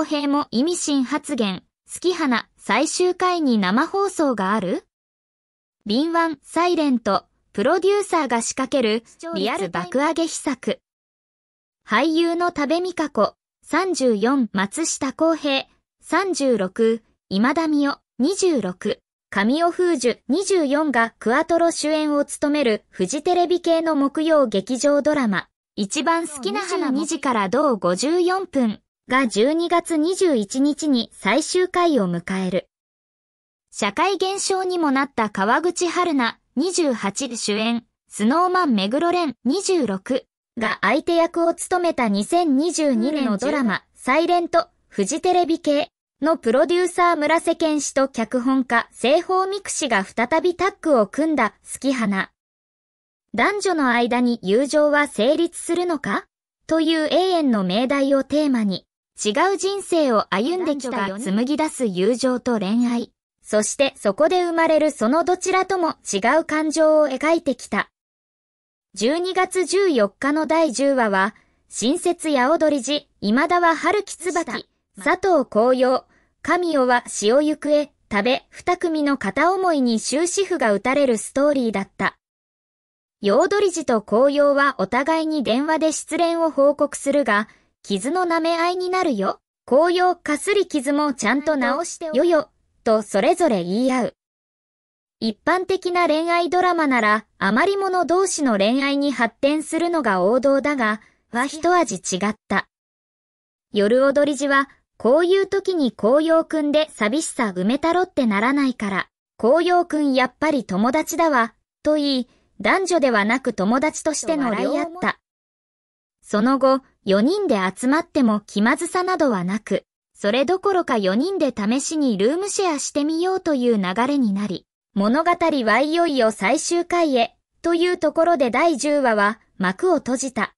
公平も意味深発言、月花最終回に生放送がある敏腕、サイレント、プロデューサーが仕掛けるリアル爆上げ秘策。俳優の多部美香子、34松下洸平、36今田美代、26神尾風樹24がクアトロ主演を務めるフジテレビ系の木曜劇場ドラマ、一番好きな花2時から同54分。が12月21日に最終回を迎える。社会現象にもなった川口春奈28主演、スノーマン目黒蓮26が相手役を務めた2022年のドラマ、サイレント、フジテレビ系のプロデューサー村瀬健氏と脚本家、西方ミク氏が再びタッグを組んだ、好き花。男女の間に友情は成立するのかという永遠の命題をテーマに、違う人生を歩んできた紡ぎ出す友情と恋愛。そしてそこで生まれるそのどちらとも違う感情を描いてきた。12月14日の第10話は、新設八踊り寺、今田は春木椿、佐藤紅葉、神尾は潮行方、食べ、二組の片思いに終止符が打たれるストーリーだった。八踊り寺と紅葉はお互いに電話で失恋を報告するが、傷の舐め合いになるよ。紅葉かすり傷もちゃんと直してよよ、とそれぞれ言い合う。一般的な恋愛ドラマなら、余り者同士の恋愛に発展するのが王道だが、は一味違った。夜踊り時は、こういう時に紅葉くんで寂しさ埋めたろってならないから、紅葉くんやっぱり友達だわ、と言い、男女ではなく友達としての笑い合った。その後、4人で集まっても気まずさなどはなく、それどころか4人で試しにルームシェアしてみようという流れになり、物語はいよいよ最終回へ、というところで第10話は幕を閉じた。